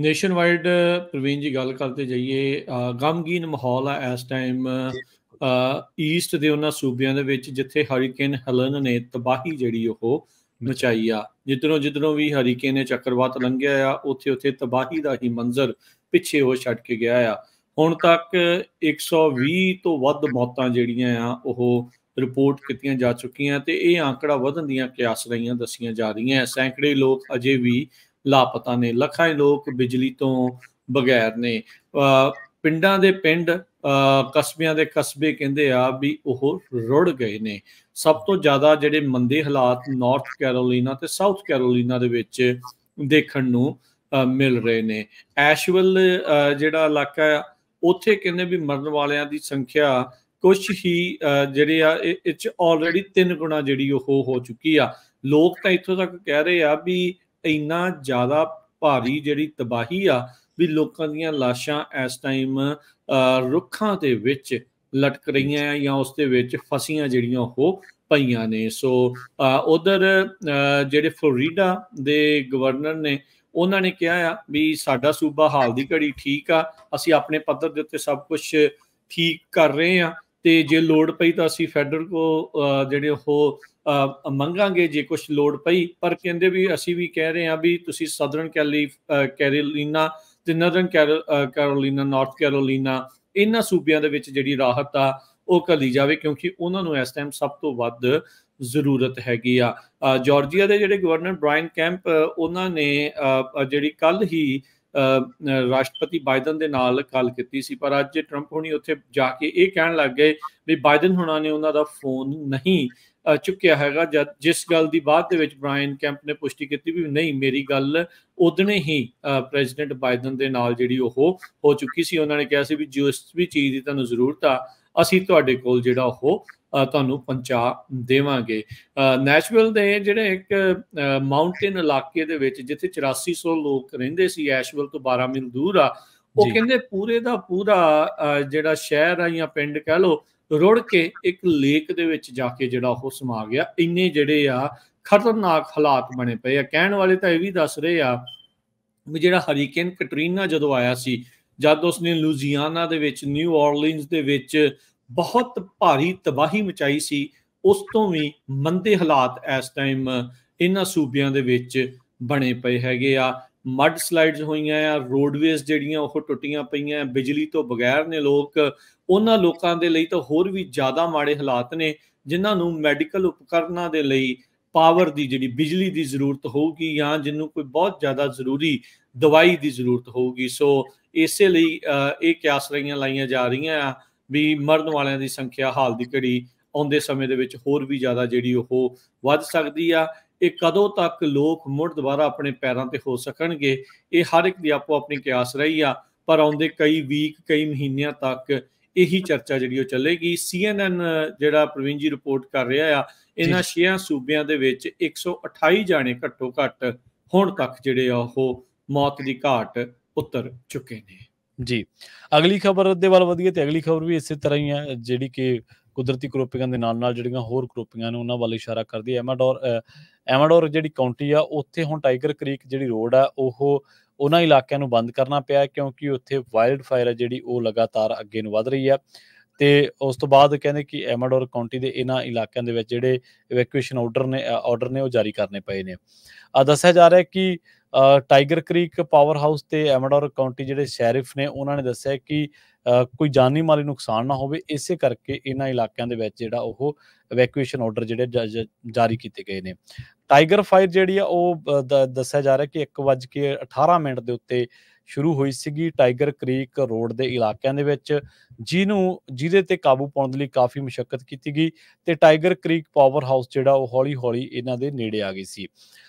nation wide Praveen ਜੀ ਗੱਲ ਕਰਦੇ ਜਾਈਏ ਗਮਗੀਨ ਮਾਹੌਲ ਆ ਇਸ ਟਾਈਮ ਈਸਟ ਦੇ ਉਹਨਾਂ ਸੂਬਿਆਂ ਦੇ ਵਿੱਚ ਜਿੱਥੇ ਹਰੀਕੇਨ ਹਲਨ ਨੇ ਤਬਾਹੀ ਜਿਹੜੀ ਉਹ ਮਚਾਈ ਆ ਜਿੱਧਰੋਂ ਜਿੱਧਰੋਂ ਵੀ ਹਰੀਕੇਨ ਨੇ ਚੱਕਰਵਾਤ ਲੰਘਿਆ ਆ ਉੱਥੇ ਉੱਥੇ ਤਬਾਹੀ ਦਾ ਹੀ ਮੰਜ਼ਰ ਪਿੱਛੇ ਹੋ ਛੱਡ ਕੇ ਗਿਆ ਆ ਹੁਣ ਤੱਕ 120 ਤੋਂ ਵੱਧ ਮੌਤਾਂ ਜਿਹੜੀਆਂ ਆ ਉਹ ਰਿਪੋਰਟ ਕੀਤੀਆਂ ਜਾ ਚੁੱਕੀਆਂ ਤੇ ਇਹ ਆંકੜਾ ਵਧਣ ਦੀਆਂ ਕਿਆਸ ਰਹੀਆਂ ਦੱਸੀਆਂ ਜਾ ਰਹੀਆਂ ਸੈਂਕੜੇ ਲੋਕ ਅਜੇ ਵੀ ਲਾਪਤਾ ਨੇ ਲੱਖਾਂ ਲੋਕ ਬਿਜਲੀ ਤੋਂ ਬਗੈਰ ਨੇ ਪਿੰਡਾਂ ਦੇ ਪਿੰਡ ਕਸਬਿਆਂ ਦੇ ਕਸਬੇ ਕਹਿੰਦੇ ਆ ਵੀ ਉਹ ਰੁੜ ਗਏ ਨੇ ਸਭ ਤੋਂ ਜ਼ਿਆਦਾ ਜਿਹੜੇ ਮੰਦੇ ਹਾਲਾਤ ਨਾਰਥ ਕੈਰੋਲੀਨਾ ਤੇ ਸਾਊਥ ਕੈਰੋਲੀਨਾ ਦੇ ਵਿੱਚ ਦੇਖਣ ਨੂੰ ਮਿਲ ਰਹੇ ਨੇ ਐਸ਼ਵਲ ਜਿਹੜਾ ਇਲਾਕਾ ਆ ਉੱਥੇ ਕਹਿੰਦੇ ਵੀ ਮਰਨ ਵਾਲਿਆਂ ਦੀ ਸੰਖਿਆ ਕੁਝ ਹੀ ਜਿਹੜੇ ਆ ਇਹ ਚ ਆਲਰੇਡੀ 3 ਗੁਣਾ ਜਿਹੜੀ ਉਹ ਹੋ ਚੁੱਕੀ ਆ ਲੋਕ ਤਾਂ ਇੱਥੋਂ ਤੱਕ ਕਹਿ ਰਹੇ ਆ ਵੀ اِن زیادہ باری جی تباہی آ بھی لاشاں اس ٹائم رکھا کے لٹک رہی ہے یا اس فسیا جہاں وہ پہن سو ادھر جہے فلوریڈا کے گورنر نے انہوں نے کیا آ بھی سا سوبا حال کی گڑی ٹھیک آ اے اپنے پدھر کے اتنے سب کچھ ٹھیک کر رہے ہاں جی لوٹ پی تو فیڈر کو جڑے وہ منگا گے جی کچھ لوٹ پی پر کہیں بھی کہہ رہے ہاں بھی southern Carolina northern Carolina North Carolina یہاں سوبیاں جی راہت آ وہ کری جائے کیونکہ انہوں نے اس ٹائم سب تو ود ضرورت ہے جوارجیا جی گورنر ڈرائنگ کمپنی نے جی کل ہی ਰਾਸ਼ਟਰਪਤੀ ਬਾਈਡਨ ਦੇ ਨਾਲ ਗੱਲ ਕੀਤੀ ਸੀ ਪਰ ਅੱਜ ਟਰੰਪ ਹੁਣੀ ਉੱਥੇ ਜਾ ਕੇ ਇਹ ਕਹਿਣ ਲੱਗ ਗਏ ਵੀ ਬਾਈਡਨ ਹੁਣਾਂ ਨੇ ਉਹਨਾਂ ਦਾ ਫੋਨ ਨਹੀਂ ਚੁੱਕਿਆ ਹੈਗਾ ਜਦ ਜਿਸ ਗੱਲ ਦੀ ਬਾਅਦ ਦੇ ਵਿੱਚ ਬ੍ਰਾਇਨ ਕੈਂਪ ਨੇ ਪੁਸ਼ਟੀ ਕੀਤੀ ਵੀ ਨਹੀਂ ਮੇਰੀ ਗੱਲ ਉਦਣੇ ਹੀ ਪ੍ਰੈਜ਼ੀਡੈਂਟ ਬਾਈਡਨ ਦੇ ਨਾਲ ਜਿਹੜੀ ਉਹ ਹੋ ਚੁੱਕੀ ਸੀ ਉਹਨਾਂ ਨੇ ਕਿਹਾ ਸੀ ਵੀ ਇਸ ਵੀ ਚੀਜ਼ ਦੀ ਤੁਹਾਨੂੰ ਜ਼ਰੂਰਤ ਆ ਅਸੀਂ ਤੁਹਾਡੇ ਕੋਲ ਜਿਹੜਾ ਉਹ ਤੁਹਾਨੂੰ ਪਹੁੰਚਾ ਦੇਵਾਂਗੇ ਨੈਸ਼ਵਿਲ ਦੇ ਜਿਹੜੇ ਇੱਕ ਮਾਊਂਟੇਨ ਇਲਾਕੇ ਦੇ ਵਿੱਚ ਜਿੱਥੇ 8400 ਲੋਕ ਰਹਿੰਦੇ ਸੀ ਐਸ਼ਵਿਲ ਤੋਂ 12 ਮੀਲ ਦੂਰ ਆ ਉਹ ਕਹਿੰਦੇ ਪੂਰੇ ਦਾ ਪੂਰਾ ਜਿਹੜਾ ਸ਼ਹਿਰ ਆ ਜਾਂ ਪਿੰਡ ਕਹਿ ਲੋ ਰੁੜ ਕੇ ਇੱਕ ਲੇਕ ਦੇ ਵਿੱਚ ਜਾ ਕੇ ਜਿਹੜਾ ਉਹ ਸਮਾ ਗਿਆ ਇੰਨੇ ਜਿਹੜੇ ਆ ਖਤਰਨਾਕ ਹਾਲਾਤ ਬਣੇ ਪਏ ਆ ਕਹਿਣ ਵਾਲੇ ਤਾਂ ਇਹ ਵੀ ਦੱਸ ਰਹੇ ਆ ਵੀ ਜਿਹੜਾ ਹਰੀਕੇਨ ਕੈਟਰੀਨਾ ਜਦੋਂ ਆਇਆ ਸੀ ਜਦ ਉਸਨੇ ਲੂਜ਼ੀਆਨਾ ਦੇ ਵਿੱਚ ਨਿਊ ਆਰਲੀਨਸ ਦੇ ਵਿੱਚ ਬਹੁਤ ਭਾਰੀ ਤਬਾਹੀ ਮਚਾਈ ਸੀ ਉਸ ਤੋਂ ਵੀ ਮੰਦੇ ਹਾਲਾਤ ਇਸ ਟਾਈਮ ਇਹਨਾਂ ਸੂਬਿਆਂ ਦੇ ਵਿੱਚ ਬਣੇ ਪਏ ਹੈਗੇ ਆ ਮੱਡ ਸਲਾਈਡਸ ਹੋਈਆਂ ਆ ਰੋਡਵੇਜ਼ ਜਿਹੜੀਆਂ ਉਹ ਟੁੱਟੀਆਂ ਪਈਆਂ ਬਿਜਲੀ ਤੋਂ ਬਗੈਰ ਨੇ ਲੋਕ ਉਹਨਾਂ ਲੋਕਾਂ ਦੇ ਲਈ ਤਾਂ ਹੋਰ ਵੀ ਜ਼ਿਆਦਾ ਮਾੜੇ ਹਾਲਾਤ ਨੇ ਜਿਨ੍ਹਾਂ ਨੂੰ ਮੈਡੀਕਲ ਉਪਕਰਨਾਂ ਦੇ ਲਈ ਪਾਵਰ ਦੀ ਜਿਹੜੀ ਬਿਜਲੀ ਦੀ ਜ਼ਰੂਰਤ ਹੋਊਗੀ ਜਾਂ ਜਿੰਨੂੰ ਕੋਈ ਬਹੁਤ ਜ਼ਿਆਦਾ ਜ਼ਰੂਰੀ ਦਵਾਈ ਦੀ ਜ਼ਰੂਰਤ ਹੋਊਗੀ ਸੋ ਇਸੇ ਲਈ ਇਹ ਕਿਆਸ ਰਹੀਆਂ ਲਾਈਆਂ ਜਾ ਰਹੀਆਂ ਆ ਵੀ ਮਰਨ ਵਾਲਿਆਂ ਦੀ ਸੰਖਿਆ ਹਾਲ ਦੀ ਘੜੀ ਆਉਂਦੇ ਸਮੇਂ ਦੇ ਵਿੱਚ ਹੋਰ ਵੀ ਜ਼ਿਆਦਾ ਜਿਹੜੀ ਉਹ ਵੱਧ ਸਕਦੀ ਆ ਇਹ ਕਦੋਂ ਤੱਕ ਲੋਕ ਮੁੜ ਦੁਬਾਰਾ ਆਪਣੇ ਪੈਰਾਂ ਤੇ ਹੋ ਸਕਣਗੇ ਇਹ ਹਰ ਇੱਕ ਦੀ ਆਪੋ ਆਪਣੀ ਕਿਆਸ ਰਹੀ ਆ ਪਰ ਆਉਂਦੇ ਕਈ ਵੀਕ ਕਈ ਮਹੀਨਿਆਂ ਤੱਕ ਇਹੀ ਚਰਚਾ ਜਿਹੜੀ ਉਹ ਚੱਲੇਗੀ ਸੀਐਨਐਨ ਜਿਹੜਾ ਪ੍ਰਵੀਨ ਜੀ ਰਿਪੋਰਟ ਕਰ ਰਿਹਾ ਆ ਇਹਨਾਂ ਛੇਆਂ ਸੂਬਿਆਂ ਦੇ ਵਿੱਚ 128 ਜਾਣੇ ਘੱਟੋ ਘੱਟ ਹੁਣ ਤੱਕ ਜਿਹੜੇ ਆ ਉਹ ਮੌਤ ਦੀ ਘਾਟ ਉਤਰ ਚੁੱਕੇ ਨੇ ਜੀ ਅਗਲੀ ਖਬਰ ਦੇ ਵੱਲ ਵਧੀਆ ਤੇ ਅਗਲੀ ਖਬਰ ਵੀ ਇਸੇ ਤਰ੍ਹਾਂ ਹੀ ਹੈ ਜਿਹੜੀ ਕਿ ਕੁਦਰਤੀ ਕਰੋਪੀਆਂ ਦੇ ਨਾਲ ਨਾਲ ਜਿਹੜੀਆਂ ਹੋਰ ਕਰੋਪੀਆਂ ਨੇ ਉਹਨਾਂ ਵੱਲ ਇਸ਼ਾਰਾ ਕਰਦੀ ਹੈ ਐਮਾਡੋਰ ਐਮਾਡੋਰ ਜਿਹੜੀ ਕਾਉਂਟੀ ਆ ਉੱਥੇ ਹੁਣ ਟਾਈਗਰ ਕ੍ਰੀਕ ਜਿਹੜੀ ਰੋਡ ਆ ਉਹ ਉਹਨਾਂ ਇਲਾਕਿਆਂ ਨੂੰ ਬੰਦ ਕਰਨਾ ਪਿਆ ਕਿਉਂਕਿ ਉੱਥੇ ਵਾਈਲਡ ਫਾਇਰ ਜਿਹੜੀ ਉਹ ਲਗਾਤਾਰ ਅੱਗੇ ਨੂੰ ਵਧ ਰਹੀ ਹੈ ਤੇ ਉਸ ਤੋਂ ਬਾਅਦ ਕਹਿੰਦੇ ਕਿ ਐਮਾਡੋਰ ਕਾਉਂਟੀ ਦੇ ਇਹਨਾਂ ਇਲਾਕਿਆਂ ਦੇ ਵਿੱਚ ਜਿਹੜੇ ਇਵੈਕੂਏਸ਼ਨ ਆਰਡਰ ਨੇ ਆਰਡਰ ਨੇ ਉਹ ਜਾਰੀ ਕਰਨੇ ਪਏ ਨੇ ਆ ਦੱਸਿਆ ਜਾ ਰਿਹਾ ਹੈ ਕਿ ਟਾਈਗਰ ਕ੍ਰੀਕ ਪਾਵਰ ਹਾਊਸ ਤੇ ਐਮਡੋਰ ਕਾਉਂਟੀ ਜਿਹੜੇ ਸ਼ੈਰਿਫ ਨੇ ਉਹਨਾਂ ਨੇ ਦੱਸਿਆ ਕਿ ਕੋਈ ਜਾਨੀ ਮਾਲੀ ਨੁਕਸਾਨ ਨਾ ਹੋਵੇ ਇਸੇ ਕਰਕੇ ਇਹਨਾਂ ਇਲਾਕਿਆਂ ਦੇ ਵਿੱਚ ਜਿਹੜਾ ਉਹ ਇਵੈਕੂਏਸ਼ਨ ਆਰਡਰ ਜਿਹੜੇ ਜਾਰੀ ਕੀਤੇ ਗਏ ਨੇ ਟਾਈਗਰ ਫਾਇਰ ਜਿਹੜੀ ਆ ਉਹ ਦੱਸਿਆ ਜਾ ਰਿਹਾ ਕਿ 1:18 ਮਿੰਟ ਦੇ ਉੱਤੇ ਸ਼ੁਰੂ ਹੋਈ ਸੀਗੀ ਟਾਈਗਰ ਕ੍ਰੀਕ ਰੋਡ ਦੇ ਇਲਾਕਿਆਂ ਦੇ ਵਿੱਚ ਜਿਹਨੂੰ ਜਿਹਦੇ ਤੇ ਕਾਬੂ ਪਾਉਣ ਲਈ ਕਾਫੀ ਮੁਸ਼ਕਲ ਕੀਤੀ ਗਈ ਤੇ ਟਾਈਗਰ ਕ੍ਰੀਕ ਪਾਵਰ ਹਾਊਸ ਜਿਹੜਾ ਉਹ ਹੌਲੀ-ਹੌਲੀ ਇਹਨਾਂ ਦੇ ਨੇੜੇ ਆ ਗਈ ਸੀ